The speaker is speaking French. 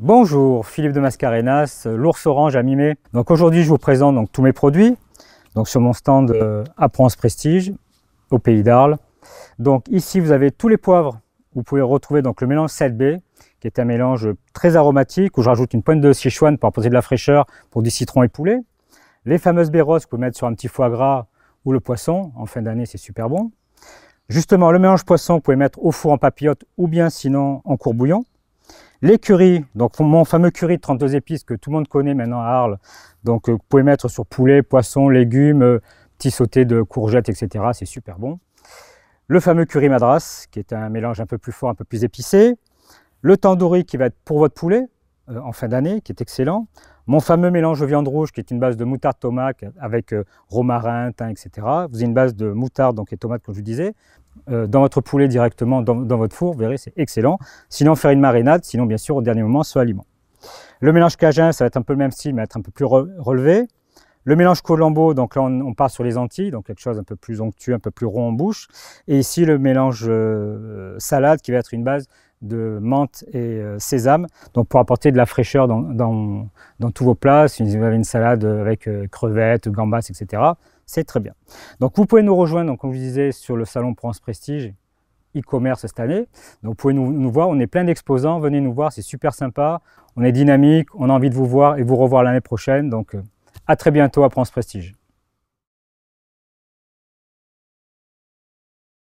Bonjour, Philippe de Mascarenas, l'ours orange à Mimé. Donc aujourd'hui, je vous présente donc tous mes produits. Donc sur mon stand euh, à Provence Prestige au pays d'Arles. Donc ici, vous avez tous les poivres. Vous pouvez retrouver donc le mélange 7B qui est un mélange très aromatique où je rajoute une pointe de Sichuan pour apporter de la fraîcheur pour du citron et poulet. Les fameuses baies roses que vous mettre sur un petit foie gras ou le poisson en fin d'année, c'est super bon. Justement, le mélange poisson, vous pouvez mettre au four en papillote ou bien sinon en courbouillon. Les donc mon fameux curry de 32 épices que tout le monde connaît maintenant à Arles. Donc euh, vous pouvez mettre sur poulet, poisson, légumes, euh, petits sautés de courgettes, etc. C'est super bon. Le fameux curry madras, qui est un mélange un peu plus fort, un peu plus épicé. Le tandoori qui va être pour votre poulet euh, en fin d'année, qui est excellent. Mon fameux mélange de viande rouge qui est une base de moutarde tomate avec romarin, thym, etc. Vous avez une base de moutarde donc, et tomate, comme je vous disais, euh, dans votre poulet directement dans, votre four, vous verrez, c'est excellent. Sinon, faire une marinade, sinon, bien sûr, au dernier moment, soit aliment. Le mélange cajun, ça va être un peu le même style, mais être un peu plus relevé. Le mélange Colombo, donc là on, part sur les Antilles, donc quelque chose un peu plus onctueux, un peu plus rond en bouche. Et ici le mélange euh, salade qui va être une base de menthe et euh, sésame, donc pour apporter de la fraîcheur dans, tous vos plats. Si vous avez une salade avec euh, crevettes, gambas, etc., c'est très bien. Donc vous pouvez nous rejoindre, donc, comme je disais, sur le salon Provence Prestige e-commerce cette année. Donc vous pouvez nous, voir, on est plein d'exposants, venez nous voir, c'est super sympa, on est dynamique, on a envie de vous voir et vous revoir l'année prochaine. Donc euh, à très bientôt à Provence Prestige.